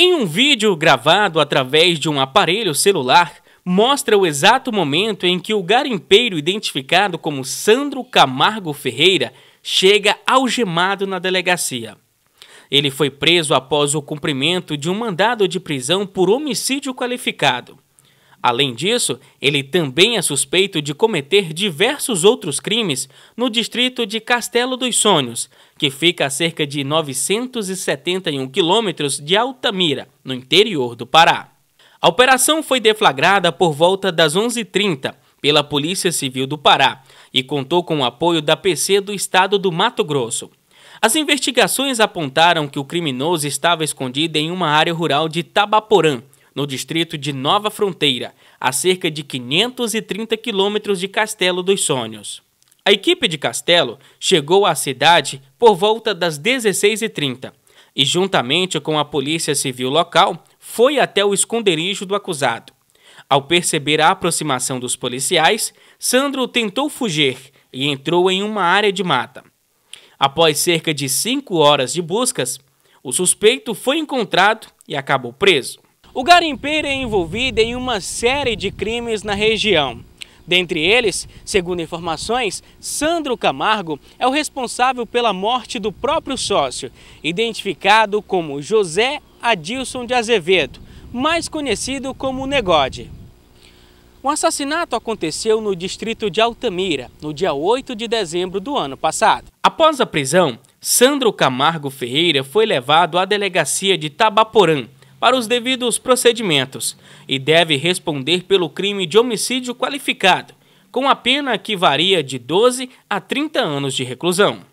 Em um vídeo gravado através de um aparelho celular, mostra o exato momento em que o garimpeiro identificado como Sandro Camargo Ferreira chega algemado na delegacia. Ele foi preso após o cumprimento de um mandado de prisão por homicídio qualificado. Além disso, ele também é suspeito de cometer diversos outros crimes no distrito de Castelo dos Sonhos, que fica a cerca de 971 quilômetros de Altamira, no interior do Pará. A operação foi deflagrada por volta das 11h30 pela Polícia Civil do Pará e contou com o apoio da PC do Estado do Mato Grosso. As investigações apontaram que o criminoso estava escondido em uma área rural de Tabaporã, no distrito de Nova Fronteira, a cerca de 530 quilômetros de Castelo dos Sonhos. A equipe de Castelo chegou à cidade por volta das 16h30 e, juntamente com a polícia civil local, foi até o esconderijo do acusado. Ao perceber a aproximação dos policiais, Sandro tentou fugir e entrou em uma área de mata. Após cerca de cinco horas de buscas, o suspeito foi encontrado e acabou preso. O garimpeiro é envolvido em uma série de crimes na região. Dentre eles, segundo informações, Sandro Camargo é o responsável pela morte do próprio sócio, identificado como José Adilson de Azevedo, mais conhecido como Negode. O assassinato aconteceu no distrito de Altamira, no dia 8 de dezembro do ano passado. Após a prisão, Sandro Camargo Ferreira foi levado à delegacia de Tabaporã, para os devidos procedimentos e deve responder pelo crime de homicídio qualificado, com a pena que varia de 12 a 30 anos de reclusão.